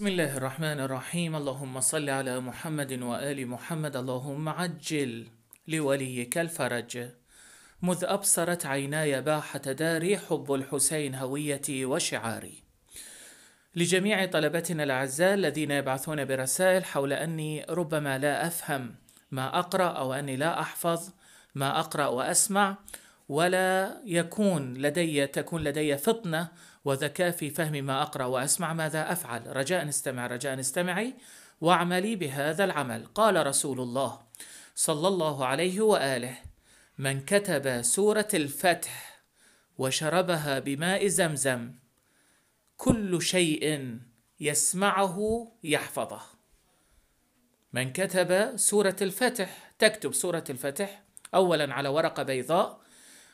بسم الله الرحمن الرحيم اللهم صل على محمد وآل محمد اللهم عجل لوليك الفرج مذ أبصرت عيناي باحة داري حب الحسين هويتي وشعاري لجميع طلبتنا الأعزاء الذين يبعثون برسائل حول أني ربما لا أفهم ما أقرأ أو أني لا أحفظ ما أقرأ وأسمع ولا يكون لدي تكون لدي فطنة وذكاء في فهم ما أقرأ وأسمع ماذا أفعل رجاء استمع رجاء استمعي واعملي بهذا العمل قال رسول الله صلى الله عليه وآله من كتب سورة الفتح وشربها بماء زمزم كل شيء يسمعه يحفظه من كتب سورة الفتح تكتب سورة الفتح أولا على ورقة بيضاء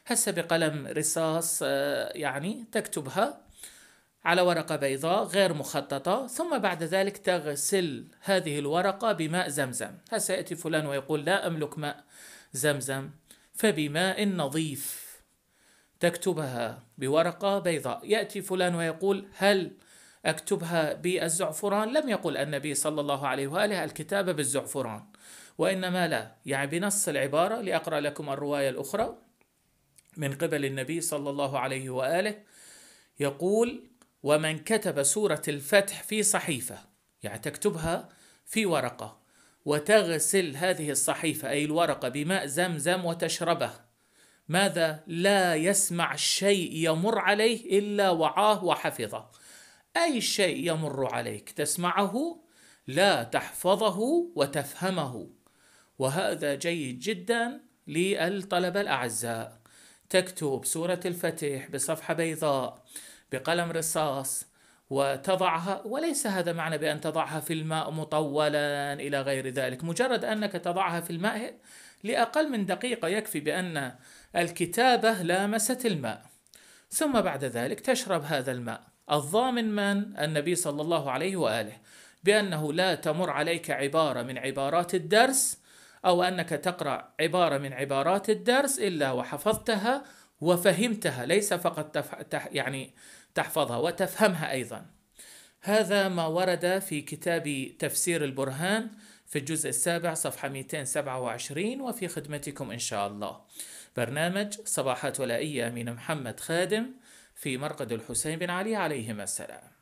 هسه بقلم رصاص آه، يعني تكتبها على ورقة بيضاء غير مخططة ثم بعد ذلك تغسل هذه الورقة بماء زمزم هسه يأتي فلان ويقول لا أملك ماء زمزم فبماء نظيف تكتبها بورقة بيضاء يأتي فلان ويقول هل أكتبها بالزعفران لم يقل النبي صلى الله عليه وآله الكتابة بالزعفران وإنما لا يعني بنص العبارة لأقرأ لكم الرواية الأخرى من قبل النبي صلى الله عليه واله يقول ومن كتب سوره الفتح في صحيفه يعني تكتبها في ورقه وتغسل هذه الصحيفه اي الورقه بماء زمزم وتشربه ماذا لا يسمع شيء يمر عليه الا وعاه وحفظه اي شيء يمر عليك تسمعه لا تحفظه وتفهمه وهذا جيد جدا للطلبه الاعزاء تكتب سورة الفتح بصفحة بيضاء بقلم رصاص وتضعها وليس هذا معنى بأن تضعها في الماء مطولا إلى غير ذلك مجرد أنك تضعها في الماء لأقل من دقيقة يكفي بأن الكتابة لامست الماء ثم بعد ذلك تشرب هذا الماء الضامن من النبي صلى الله عليه وآله بأنه لا تمر عليك عبارة من عبارات الدرس أو أنك تقرأ عبارة من عبارات الدرس إلا وحفظتها وفهمتها ليس فقط تف... تح... يعني تحفظها وتفهمها أيضا هذا ما ورد في كتاب تفسير البرهان في الجزء السابع صفحة 227 وفي خدمتكم إن شاء الله برنامج صباحات ولائية من محمد خادم في مرقد الحسين بن علي عليهما السلام